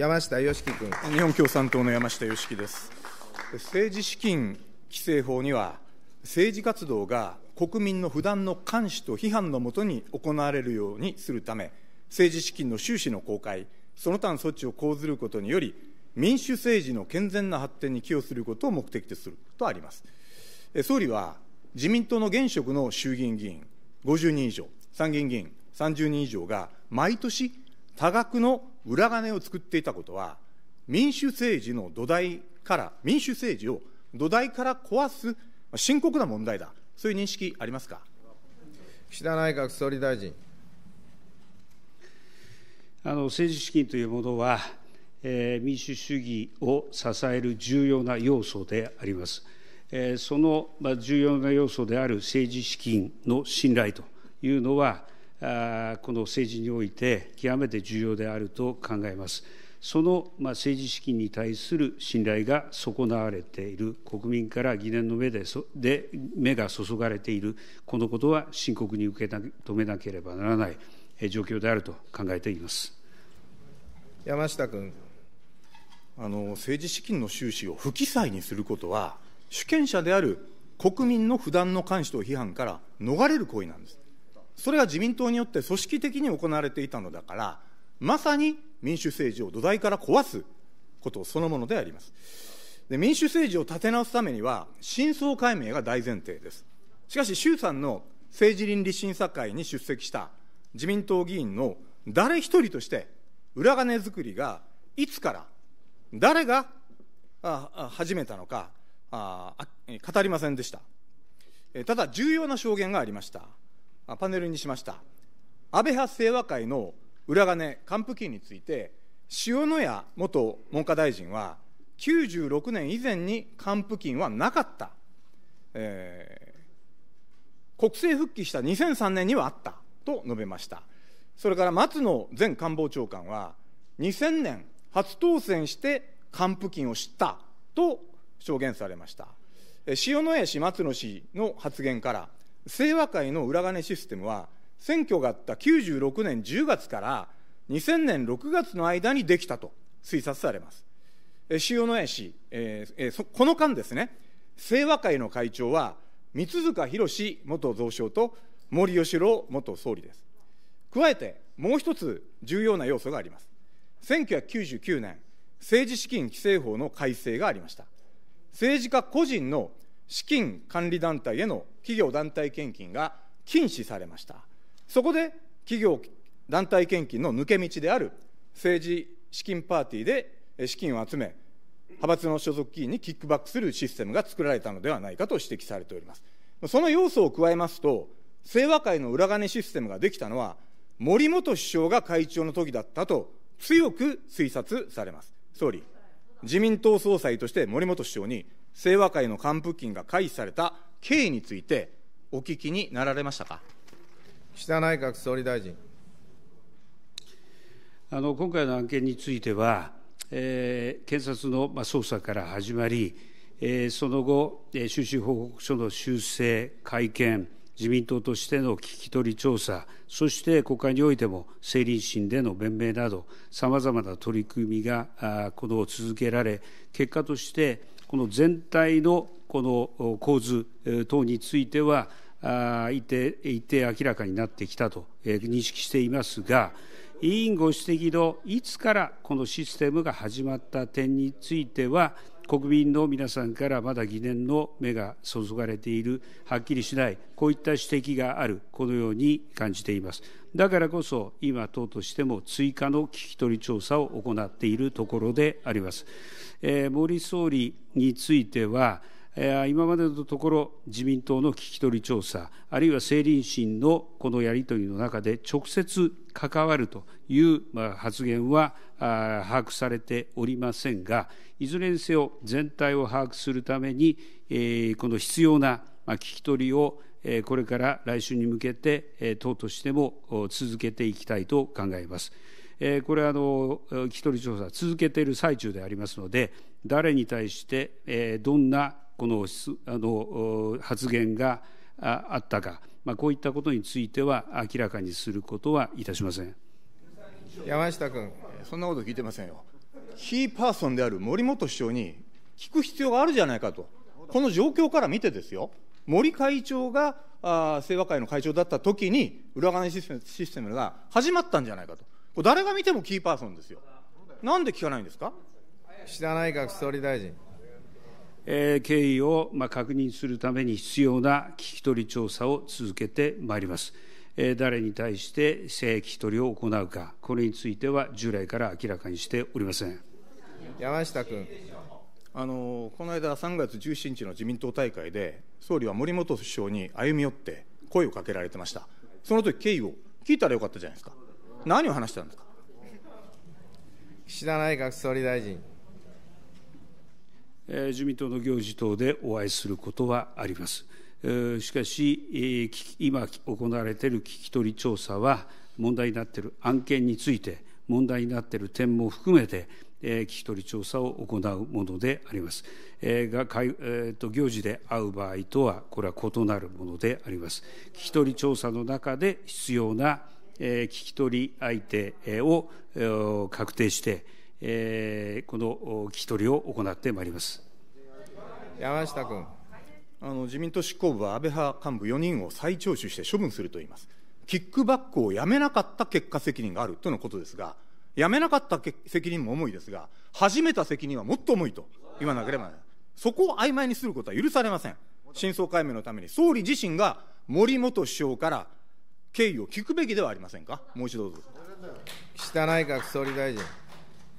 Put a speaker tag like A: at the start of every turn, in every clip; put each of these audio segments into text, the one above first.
A: 山下芳樹君。日本共産党の山下芳樹です。政治資金規正法には、政治活動が国民の不断の監視と批判のもとに行われるようにするため、政治資金の収支の公開、その他の措置を講ずることにより、民主政治の健全な発展に寄与することを目的とするとあります。総理は自民党の現職の衆議院議員50人以上、参議院議員30人以上が毎年多額の裏金を作っていたことは民主政治の土台から民主政治を土台から壊す深刻な問題だそういう認識ありますか岸田内閣総理大臣
B: あの政治資金というものは、えー、民主主義を支える重要な要素であります。えー、その、まあ、重要な要素である政治資金の信頼というのは、この政治において極めて重要であると考えます。その政治資金に対する信頼が損なわれている、国民から疑念の目でで目が注がれている、このことは深刻に受け止めなければならない状況であると考えています山下君あの。政治資金の収支を不記載にすることは、
A: 主権者である国民の不断の監視と批判から逃れる行為なんです。それが自民党によって組織的に行われていたのだから、まさに民主政治を土台から壊すことそのものであります。で民主政治を立て直すためには、真相解明が大前提です。しかし、衆参の政治倫理審査会に出席した自民党議員の誰一人として、裏金作りがいつから、誰が始めたのか、語りませんでした。ただ、重要な証言がありました。パネルにしました安倍派清和会の裏金還付金について塩谷元文科大臣は96年以前に還付金はなかった、えー、国政復帰した2003年にはあったと述べましたそれから松野前官房長官は2000年初当選して還付金を知ったと証言されました塩谷氏松野氏の発言から清和会の裏金システムは選挙があった96年10月から2000年6月の間にできたと推察されます塩野江氏、えーえー、この間ですね清和会の会長は三塚博史元蔵相と森喜朗元総理です加えてもう一つ重要な要素があります1999年政治資金規正法の改正がありました政治家個人の資金管理団体への企業団体献金が禁止されました。そこで企業団体献金の抜け道である政治資金パーティーで資金を集め、派閥の所属議員にキックバックするシステムが作られたのではないかと指摘されております。その要素を加えますと、清和会の裏金システムができたのは、森元首相が会長の時だったと強く推察されます。総理、自民党総裁として森本首相に清和会の還付金が回避された経緯についてお聞きになられましたか岸田内閣総理大臣
B: あの今回の案件については、えー、検察の、まあ、捜査から始まり、えー、その後、収支報告書の修正、会見、自民党としての聞き取り調査、そして国会においても政倫審での弁明など、さまざまな取り組みがこの続けられ、結果として、この全体のこの構図等については、一定一定明らかになってきたと認識していますが、委員ご指摘のいつからこのシステムが始まった点については、国民の皆さんからまだ疑念の目が注がれている、はっきりしない、こういった指摘がある、このように感じています。だからこそ、今、党としても追加の聞き取り調査を行っているところであります。えー、森総理については、今までのところ、自民党の聞き取り調査、あるいは政倫審のこのやり取りの中で、直接関わるという発言は把握されておりませんが、いずれにせよ、全体を把握するために、この必要な聞き取りをこれから来週に向けて、党としても続けていきたいと考えます。これはあの聞き取り調査、続けている最中でありますので、誰に対してどんなこのあの発言があったか、まあ、こういったことについては明らかにすることはいたしません
A: 山下君、そんなこと聞いてませんよ。キーパーソンである森元首相に聞く必要があるじゃないかと、この状況から見てですよ、森会長があ清和会の会長だったときに、裏金システムが始まったんじゃないかと、これ誰が見てもキーパーソンですよ。なんで聞かないんですか岸田内閣総理大臣。
B: 経緯を確認するために必要な聞き取り調査を続けてまいります。誰に対して聞き取りを行うか、これについては従来から明らかにしておりません。
A: 山下君。あのこの間、3月17日の自民党大会で、総理は森元首相に歩み寄って、声をかけられてました、その時経緯を聞いたらよかったじゃないですか、何を話したんですか岸田内閣総理大臣。
B: 自民党の行事等でお会いすることはあります。しかし、今行われている聞き取り調査は、問題になっている案件について、問題になっている点も含めて、聞き取り調査を行うものであります。が、えと行事で会う場合とは、これは異なるものであります。聞き取り調査の中で必要な聞き取り相手を確定して、えー、この聞き取りを行ってまいります
A: 山下君あの自民党執行部は安倍派幹部4人を再聴取して処分すると言います、キックバックをやめなかった結果責任があるとのことですが、やめなかった責任も重いですが、始めた責任はもっと重いと言わなければならない、そこを曖昧にすることは許されません、真相解明のために総理自身が森元首相から経緯を聞くべきではありませんか、もう一度どうぞ。岸田内閣総理大臣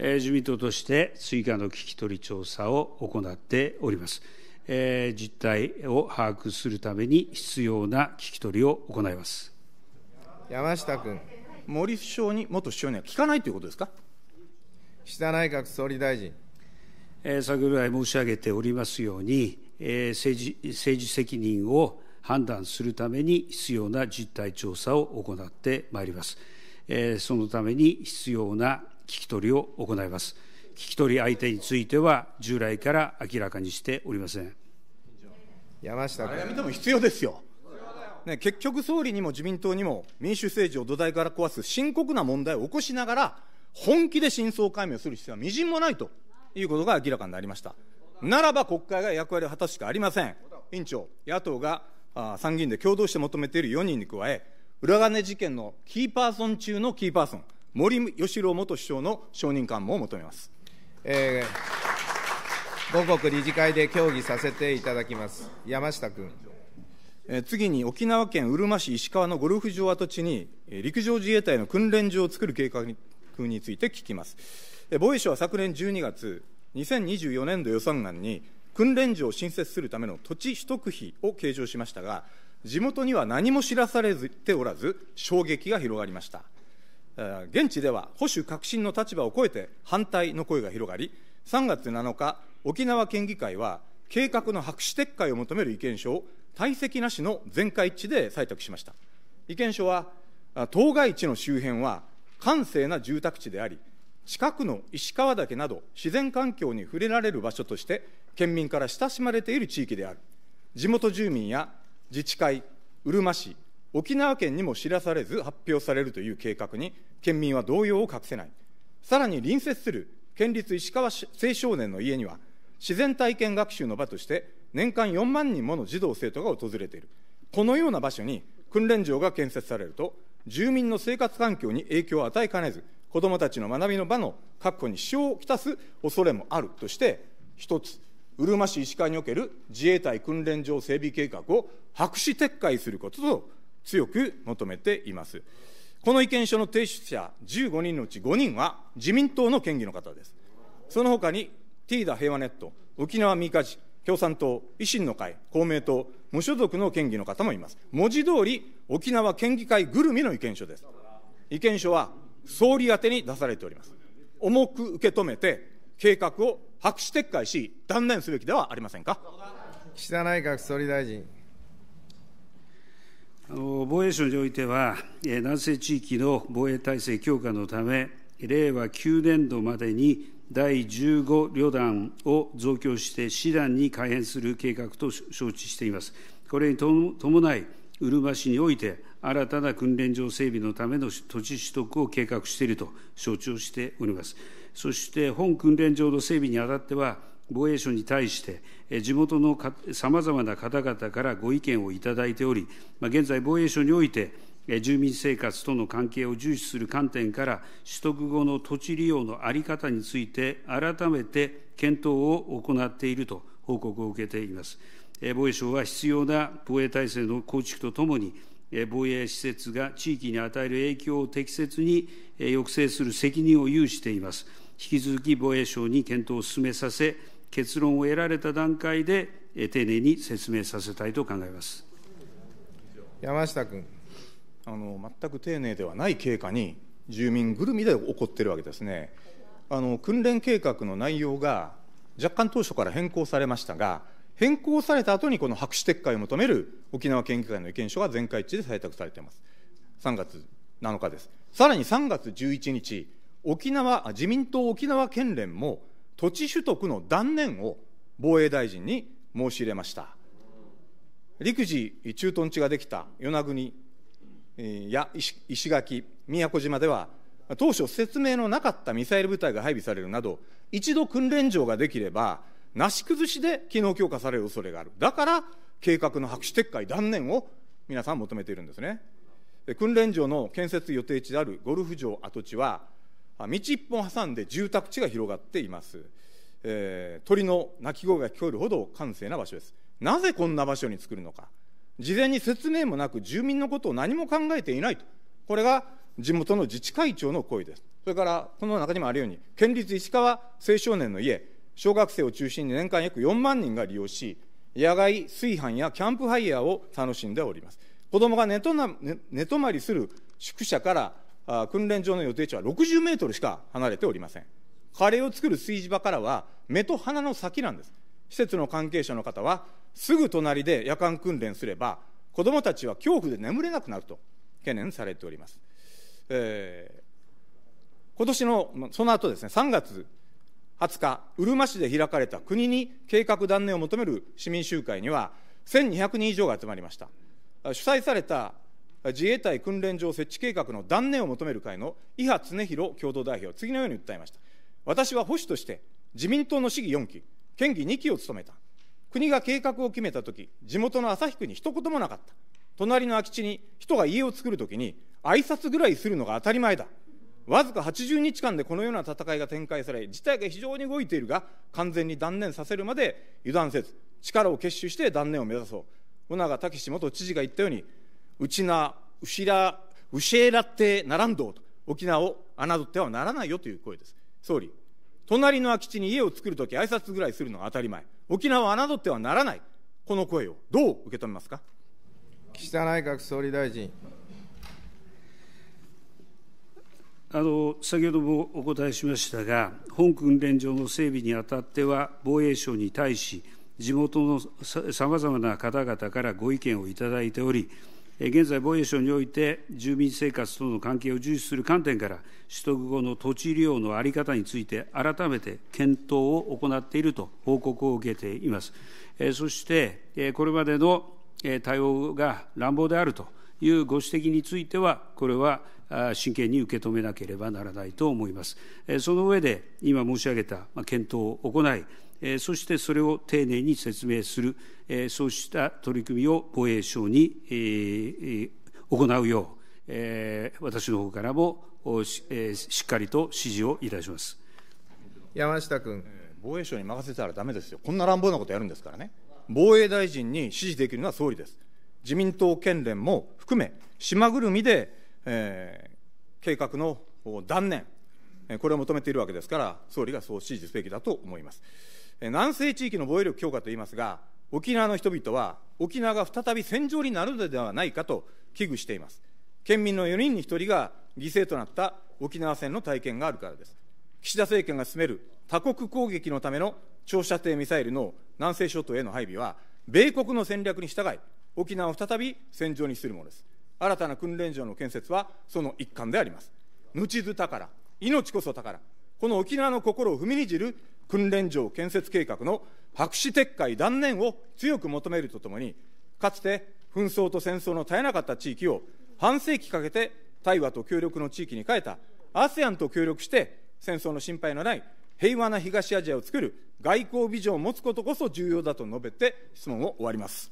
B: え自民党として追加の聞き取り調査を行っております。え実態を把握するために必要な聞き取りを行います
A: 山下君、森首相に、元首相には聞かないということですか
B: 岸田内閣総理大臣。先ほど来申し上げておりますように、政治政治責任を判断するために必要な実態調査を行ってまいります。そのために必要な聞き取りを行います。聞き取り相手については、従来から明らかにしておりません。山
A: 下君。あも必要ですよ。ね、結局
B: 総理にも自民党
A: にも民主政治を土台から壊す深刻な問題を起こしながら、本気で真相解明する必要はみじんもないということが明らかになりました。ならば国会が役割を果たすしかありません。委員長、野党が参議院で共同して求めている4人に加え、裏金事件のキーパーソン中のキーパーソン、森喜朗元首相の承認喚問を求めます。えー、母国理事会で協議させていただきます。山下君。次に沖縄県うるま市石川のゴルフ場跡地に陸上自衛隊の訓練場を作る計画について聞きます。防衛省は昨年12月、2024年度予算案に訓練場を新設するための土地取得費を計上しましたが、地元には何も知らされておらず、衝撃が広がりました。現地では保守革新の立場を超えて反対の声が広がり、3月7日、沖縄県議会は計画の白紙撤回を求める意見書を退席なしの全会一致で採択しました。意見書は、当該地の周辺は閑静な住宅地であり、近くの石川岳など自然環境に触れられる場所として県民から親しまれている地域である。地元住民や自治会、うるま市、沖縄県にも知らされず発表されるという計画に県民は動揺を隠せない。さらに隣接する県立石川青少年の家には、自然体験学習の場として年間4万人もの児童・生徒が訪れている。このような場所に訓練場が建設されると、住民の生活環境に影響を与えかねず、子どもたちの学びの場の確保に支障をきたす恐れもあるとして、一つ、うるま市石川における自衛隊訓練場整備計画を白紙撤回することと強く求めています。この意見書の提出者15人のうち5人は自民党の県議の方です。その他に、ティーダ平和ネット、沖縄三日市、共産党、維新の会、公明党、無所属の県議の方もいます。文字通り、沖縄県議会ぐるみの意見書です。意見書は総理宛に出されております。重く受け止めて、計画を白紙撤回し、断念すべきではありませんか。岸田内閣総理大臣。
B: 防衛省においては、南西地域の防衛体制強化のため、令和9年度までに第15旅団を増強して師団に改編する計画と承知しています。これに伴い、うるま市において、新たな訓練場整備のための土地取得を計画していると承知をしております。そして、本訓練場の整備にあたっては、防衛省に対して、地元のさまざまな方々からご意見を頂いており、現在、防衛省において、住民生活との関係を重視する観点から、取得後の土地利用の在り方について、改めて検討を行っていると報告を受けています。防衛省は必要な防衛体制の構築とともに、防衛施設が地域に与える影響を適切に抑制する責任を有しています。引き続き防衛省に検討を進めさせ、結論を得られた段階で、丁寧に説明させたいと考えます
A: 山下君あの、全く丁寧ではない経過に、住民ぐるみで起こってるわけですね。あの訓練計画の内容が若干当初から変更されましたが、変更された後にこの白紙撤回を求める沖縄県議会の意見書が全会一致で採択されています。3月7日です。さらに3月11日、沖縄、自民党沖縄県連も土地取得の断念を防衛大臣に申し入れました陸自駐屯地ができた与那国や石垣宮古島では当初説明のなかったミサイル部隊が配備されるなど一度訓練場ができればなし崩しで機能強化される恐れがあるだから計画の白紙撤回断念を皆さん求めているんですね訓練場の建設予定地であるゴルフ場跡地は道一本挟んで住宅地が広がっています、えー、鳥の鳴き声が聞こえるほど閑静な場所ですなぜこんな場所に作るのか事前に説明もなく住民のことを何も考えていないとこれが地元の自治会長の声ですそれからこの中にもあるように県立石川青少年の家小学生を中心に年間約4万人が利用し野外炊飯やキャンプファイヤーを楽しんでおります子どもが寝寝泊まりする宿舎から訓練場の予定地は60メートルしか離れておりません。カレーを作る炊事場からは目と鼻の先なんです。施設の関係者の方は、すぐ隣で夜間訓練すれば、子どもたちは恐怖で眠れなくなると懸念されております。えー、今年の、その後ですね、3月20日、うるま市で開かれた国に計画断念を求める市民集会には、1200人以上が集まりました。主催された自衛隊訓練場設置計画の断念を求める会の伊波恒弘共同代表、次のように訴えました。私は保守として自民党の市議4期、県議2期を務めた。国が計画を決めたとき、地元の旭区に一言もなかった。隣の空き地に人が家を作るときに、挨拶ぐらいするのが当たり前だ。わずか80日間でこのような戦いが展開され、事態が非常に動いているが、完全に断念させるまで油断せず、力を結集して断念を目指そう。小長武元知事が言ったように、うちな、うしら、うしえらってならんどうと、沖縄を侮ってはならないよという声です。総理、隣の空き地に家を作るとき、挨拶ぐらいするのは当たり前、沖縄を侮ってはならない、こ
B: の声をどう受け止めますか岸田内閣総理大臣。あの先ほどもお答えしましたが、本訓練場の整備にあたっては、防衛省に対し、地元のさまざまな方々からご意見をいただいており、現在、防衛省において、住民生活との関係を重視する観点から、取得後の土地利用の在り方について、改めて検討を行っていると報告を受けています。そして、これまでの対応が乱暴であるというご指摘については、これは真剣に受け止めなければならないと思います。その上で、今申し上げた検討を行い、そしてそれを丁寧に説明する、そうした取り組みを防衛省に行うよう、私の方からもしっかりと指示をいたします
A: 山下君。防衛省に任せたらだめですよ、こんな乱暴なことやるんですからね、防衛大臣に指示できるのは総理です。自民党県連も含め、島ぐるみで、えー、計画の断念、これを求めているわけですから、総理がそう指示すべきだと思います。南西地域の防衛力強化といいますが、沖縄の人々は、沖縄が再び戦場になるのではないかと危惧しています。県民の4人に1人が犠牲となった沖縄戦の体験があるからです。岸田政権が進める他国攻撃のための長射程ミサイルの南西諸島への配備は、米国の戦略に従い、沖縄を再び戦場にするものです。新たな訓練場の建設はその一環であります。ぬちず宝、命こそ宝、この沖縄の心を踏みにじる訓練場建設計画の白紙撤回断念を強く求めるとともに、かつて紛争と戦争の絶えなかった地域を半世紀かけて対話と協力の地域に変えた ASEAN と協力して戦争の心配のない平和な東アジアを作る外交ビジョンを持つことこそ重要だと述べて質問を終わります。